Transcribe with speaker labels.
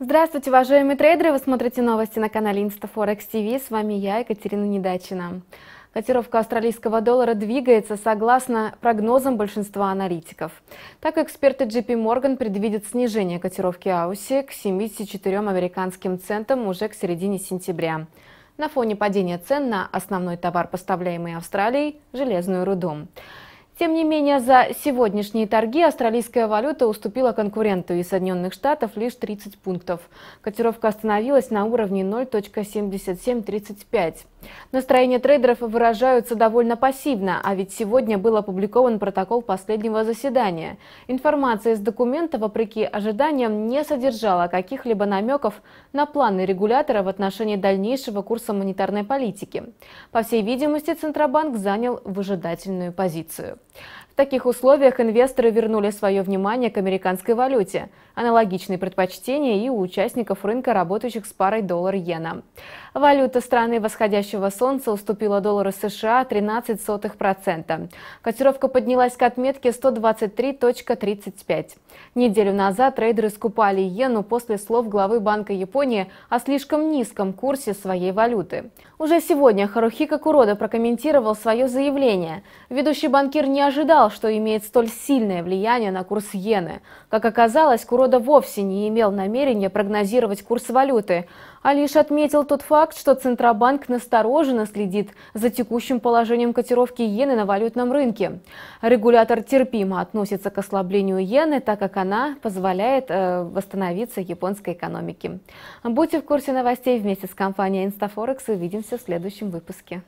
Speaker 1: Здравствуйте, уважаемые трейдеры! Вы смотрите новости на канале InstaForex TV. С вами я, Екатерина Недачина. Котировка австралийского доллара двигается согласно прогнозам большинства аналитиков. Так, эксперты JP Morgan предвидят снижение котировки Ауси к 74 американским центам уже к середине сентября на фоне падения цен на основной товар, поставляемый Австралией – железную руду. Тем не менее, за сегодняшние торги австралийская валюта уступила конкуренту из Соединенных Штатов лишь 30 пунктов. Котировка остановилась на уровне 0.7735. Настроения трейдеров выражаются довольно пассивно, а ведь сегодня был опубликован протокол последнего заседания. Информация из документа, вопреки ожиданиям, не содержала каких-либо намеков на планы регулятора в отношении дальнейшего курса монетарной политики. По всей видимости, Центробанк занял выжидательную позицию. В таких условиях инвесторы вернули свое внимание к американской валюте. Аналогичные предпочтения и у участников рынка, работающих с парой доллар-иена. Валюта страны восходящего солнца уступила доллару США 13%. Котировка поднялась к отметке 123.35. Неделю назад трейдеры скупали иену после слов главы Банка Японии о слишком низком курсе своей валюты. Уже сегодня Харухика Курода прокомментировал свое заявление. Ведущий банкир не ожидал, ожидал, что имеет столь сильное влияние на курс иены. Как оказалось, Курода вовсе не имел намерения прогнозировать курс валюты, а лишь отметил тот факт, что Центробанк настороженно следит за текущим положением котировки иены на валютном рынке. Регулятор терпимо относится к ослаблению иены, так как она позволяет э, восстановиться японской экономике. Будьте в курсе новостей вместе с компанией InstaForex и увидимся в следующем выпуске.